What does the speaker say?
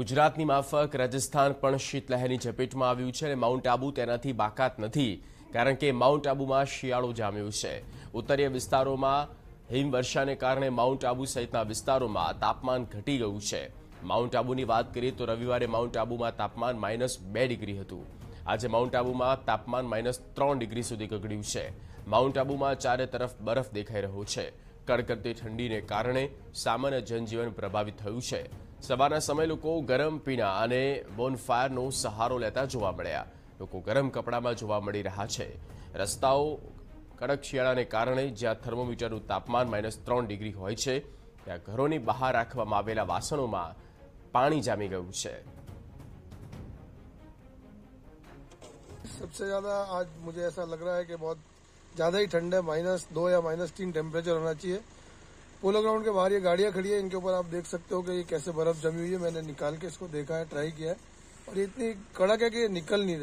ગુજરાતની માફક રાજસ્થાન પણ શીતલહેરની ઝપેટમાં આવ્યું છે અને માઉન્ટ આબુ તેનાથી બાકાત નથી કારણ કે માઉન્ટ આબુમાં શિયાળો જામ્યો છે ઉત્તરીય વિસ્તારોમાં હિમવર્ષાને કારણે માઉન્ટ આબુ સહિતના વિસ્તારોમાં તાપમાન ઘટી ગયું છે માઉન્ટ આબુની વાત કરીએ તો રવિવારે માઉન્ટ આબુમાં તાપમાન માઇનસ બે ડિગ્રી હતું આજે માઉન્ટ આબુમાં તાપમાન માઇનસ ત્રણ ડિગ્રી સુધી ગગડ્યું છે માઉન્ટ આબુમાં ચારે તરફ બરફ દેખાઈ રહ્યો છે કડકડતી ઠંડીને કારણે સામાન્ય જનજીવન પ્રભાવિત થયું છે સવારના સમયે લોકો ગરમ પીણા અને બોનફાયરનો સહારો લેતા જોવા મળ્યા લોકો ગરમ કપડામાં જોવા મળી રહ્યા છે રસ્તાઓ કડક શિયાળાને કારણે જ્યાં થર્મોમીટરનું તાપમાન માઇનસ ત્રણ ડિગ્રી હોય છે ત્યાં ઘરોની બહાર રાખવામાં આવેલા વાસણોમાં પાણી જામી ગયું છે सबसे ज़्यादा આજ મુજબ એસા लग रहा है कि बहुत ज़्यादा ही ठंड है माइनस दो या माइनस तीन टेम्परेचर होना चाहिए पोलो ग्राउंड के बाहर ये गाड़ियां खड़ी है इनके ऊपर आप देख सकते हो कि ये कैसे बर्फ जमी हुई है मैंने निकाल के इसको देखा है ट्राई किया है और ये इतनी कड़क है कि निकल नहीं रही